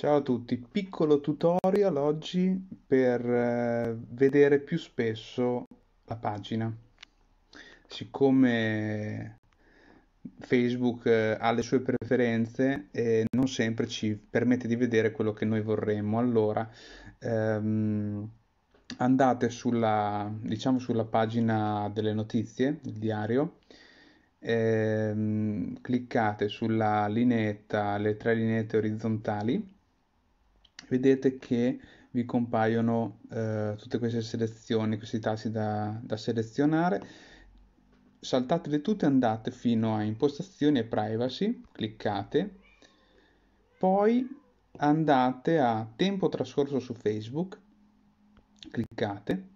Ciao a tutti, piccolo tutorial oggi per eh, vedere più spesso la pagina. Siccome Facebook eh, ha le sue preferenze e eh, non sempre ci permette di vedere quello che noi vorremmo, allora ehm, andate sulla, diciamo sulla pagina delle notizie, il diario, ehm, cliccate sulla lineetta, le tre lineette orizzontali vedete che vi compaiono eh, tutte queste selezioni, questi tassi da, da selezionare. Saltatele tutte, andate fino a impostazioni e privacy, cliccate, poi andate a tempo trascorso su Facebook, cliccate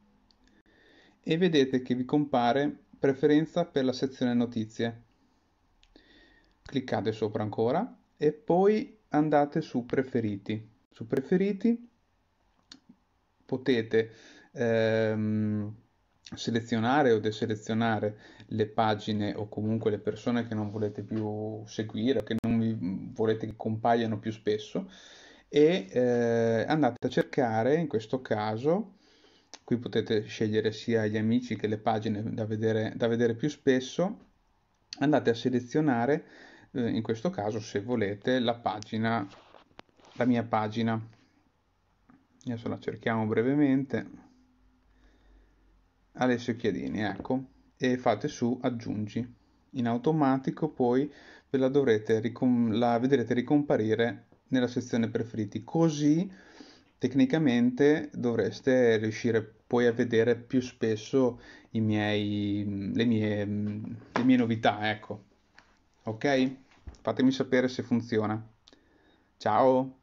e vedete che vi compare preferenza per la sezione notizie. Cliccate sopra ancora e poi andate su preferiti su preferiti, potete ehm, selezionare o deselezionare le pagine o comunque le persone che non volete più seguire che non vi volete che compaiano più spesso e eh, andate a cercare in questo caso qui potete scegliere sia gli amici che le pagine da vedere, da vedere più spesso andate a selezionare eh, in questo caso se volete la pagina la mia pagina. Adesso la cerchiamo brevemente. Alessio Chiadini, ecco, e fate su aggiungi. In automatico poi ve la, dovrete la vedrete ricomparire nella sezione preferiti, così tecnicamente dovreste riuscire poi a vedere più spesso miei, le, mie, le mie novità, ecco. Ok? Fatemi sapere se funziona. Ciao!